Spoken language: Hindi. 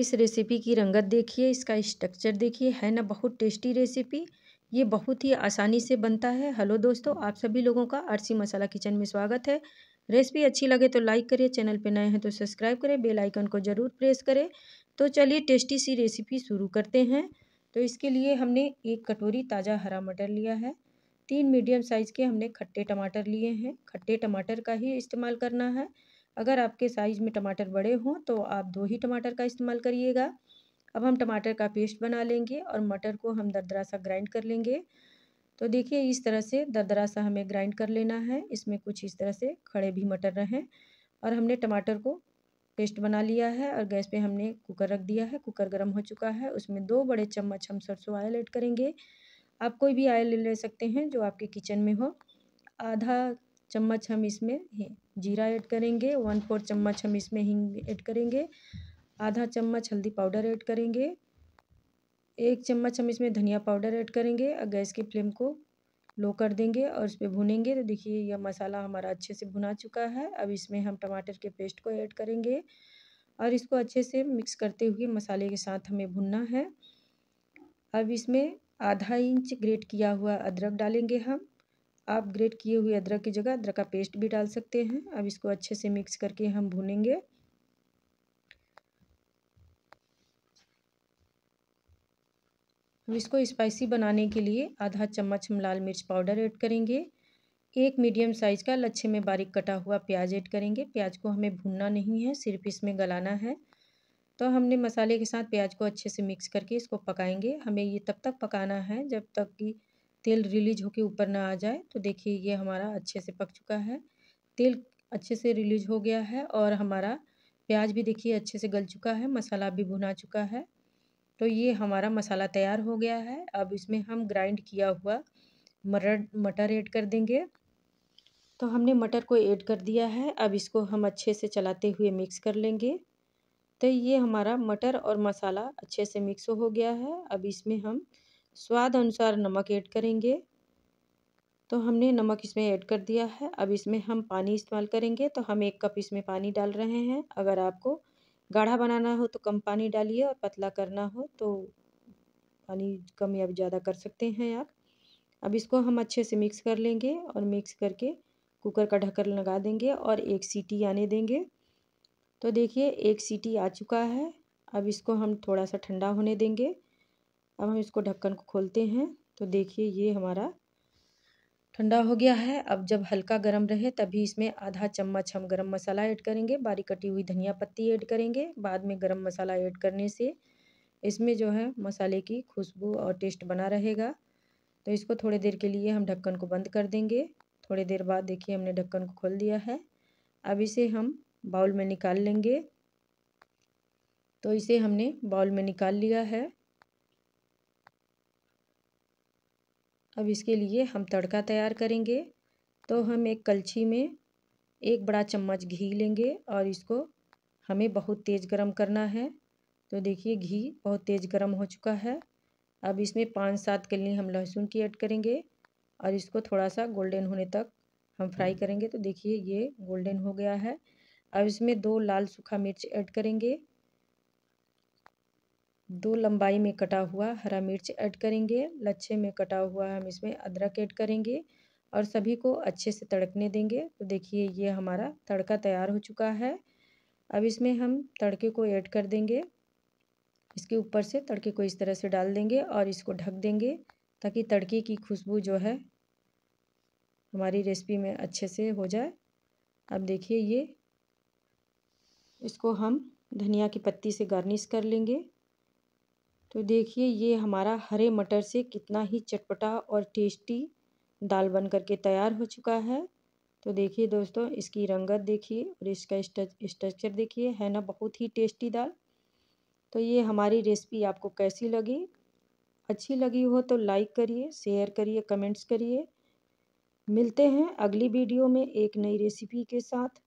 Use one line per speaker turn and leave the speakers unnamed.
इस रेसिपी की रंगत देखिए इसका स्ट्रक्चर देखिए है ना बहुत टेस्टी रेसिपी ये बहुत ही आसानी से बनता है हेलो दोस्तों आप सभी लोगों का आरसी मसाला किचन में स्वागत है रेसिपी अच्छी लगे तो लाइक करें चैनल पर नए हैं तो सब्सक्राइब करें बेल आइकन को ज़रूर प्रेस करें तो चलिए टेस्टी सी रेसिपी शुरू करते हैं तो इसके लिए हमने एक कटोरी ताज़ा हरा मटर लिया है तीन मीडियम साइज़ के हमने खट्टे टमाटर लिए हैं खट्टे टमाटर का ही इस्तेमाल करना है अगर आपके साइज़ में टमाटर बड़े हों तो आप दो ही टमाटर का इस्तेमाल करिएगा अब हम टमाटर का पेस्ट बना लेंगे और मटर को हम दरदरा सा ग्राइंड कर लेंगे तो देखिए इस तरह से दरदरा सा हमें ग्राइंड कर लेना है इसमें कुछ इस तरह से खड़े भी मटर रहें और हमने टमाटर को पेस्ट बना लिया है और गैस पे हमने कुकर रख दिया है कुकर गर्म हो चुका है उसमें दो बड़े चम्मच हम सरसों आयल ऐड करेंगे आप कोई भी आयल ले सकते हैं जो आपके किचन में हो आधा चम्मच हम इसमें जीरा ऐड करेंगे वन फोर चम्मच हम इसमें हिंग ऐड करेंगे आधा चम्मच हल्दी पाउडर ऐड करेंगे एक चम्मच हम इसमें धनिया पाउडर ऐड करेंगे और गैस की फ्लेम को लो कर देंगे और इस पर भुनेंगे तो देखिए यह मसाला हमारा अच्छे से भुना चुका है अब इसमें हम टमाटर के पेस्ट को ऐड करेंगे और इसको अच्छे से मिक्स करते हुए मसाले के साथ हमें भुनना है अब इसमें आधा इंच ग्रेट किया हुआ अदरक डालेंगे हम आप ग्रेट किए हुए अदरक की जगह अदरक का पेस्ट भी डाल सकते हैं अब इसको अच्छे से मिक्स करके हम भूनेंगे इसको स्पाइसी बनाने के लिए आधा चम्मच हम लाल मिर्च पाउडर ऐड करेंगे एक मीडियम साइज़ का लच्छे में बारीक कटा हुआ प्याज ऐड करेंगे प्याज को हमें भूनना नहीं है सिर्फ इसमें गलाना है तो हमने मसाले के साथ प्याज को अच्छे से मिक्स करके इसको पकाएंगे हमें ये तब तक पकाना है जब तक कि तेल रिलीज होके ऊपर ना आ जाए तो देखिए ये हमारा अच्छे से पक चुका है तेल अच्छे से रिलीज हो गया है और हमारा प्याज भी देखिए अच्छे से गल चुका है मसाला भी भुना चुका है तो ये हमारा मसाला तैयार हो गया है अब इसमें हम ग्राइंड किया हुआ मटर मटर ऐड कर देंगे तो हमने मटर को ऐड कर दिया है अब इसको हम अच्छे से चलाते हुए मिक्स कर लेंगे तो ये हमारा मटर और मसाला अच्छे से मिक्स हो गया है अब इसमें हम स्वाद अनुसार नमक ऐड करेंगे तो हमने नमक इसमें ऐड कर दिया है अब इसमें हम पानी इस्तेमाल करेंगे तो हम एक कप इसमें पानी डाल रहे हैं अगर आपको गाढ़ा बनाना हो तो कम पानी डालिए और पतला करना हो तो पानी कम या ज़्यादा कर सकते हैं आप अब इसको हम अच्छे से मिक्स कर लेंगे और मिक्स करके कुकर का ढक्कन लगा देंगे और एक सीटी आने देंगे तो देखिए एक सीटी आ चुका है अब इसको हम थोड़ा सा ठंडा होने देंगे अब हम इसको ढक्कन को खोलते हैं तो देखिए ये हमारा ठंडा हो गया है अब जब हल्का गर्म रहे तभी इसमें आधा चम्मच हम गरम मसाला ऐड करेंगे बारीक कटी हुई धनिया पत्ती ऐड करेंगे बाद में गरम मसाला ऐड करने से इसमें जो है मसाले की खुशबू और टेस्ट बना रहेगा तो इसको थोड़ी देर के लिए हम ढक्कन को बंद कर देंगे थोड़ी देर बाद देखिए हमने ढक्कन को खोल दिया है अब इसे हम बाउल में निकाल लेंगे तो इसे हमने बाउल में निकाल लिया है अब इसके लिए हम तड़का तैयार करेंगे तो हम एक कलछी में एक बड़ा चम्मच घी लेंगे और इसको हमें बहुत तेज़ गरम करना है तो देखिए घी बहुत तेज़ गरम हो चुका है अब इसमें पाँच सात कलनी हम लहसुन की ऐड करेंगे और इसको थोड़ा सा गोल्डन होने तक हम फ्राई करेंगे तो देखिए ये गोल्डन हो गया है अब इसमें दो लाल सूखा मिर्च ऐड करेंगे दो लंबाई में कटा हुआ हरा मिर्च ऐड करेंगे लच्छे में कटा हुआ हम इसमें अदरक ऐड करेंगे और सभी को अच्छे से तड़कने देंगे तो देखिए ये हमारा तड़का तैयार हो चुका है अब इसमें हम तड़के को ऐड कर देंगे इसके ऊपर से तड़के को इस तरह से डाल देंगे और इसको ढक देंगे ताकि तड़के की खुशबू जो है हमारी रेसिपी में अच्छे से हो जाए अब देखिए ये इसको हम धनिया की पत्ती से गार्निश कर लेंगे तो देखिए ये हमारा हरे मटर से कितना ही चटपटा और टेस्टी दाल बन करके तैयार हो चुका है तो देखिए दोस्तों इसकी रंगत देखिए और इसका स्ट्रक्चर देखिए है ना बहुत ही टेस्टी दाल तो ये हमारी रेसिपी आपको कैसी लगी अच्छी लगी हो तो लाइक करिए शेयर करिए कमेंट्स करिए मिलते हैं अगली वीडियो में एक नई रेसिपी के साथ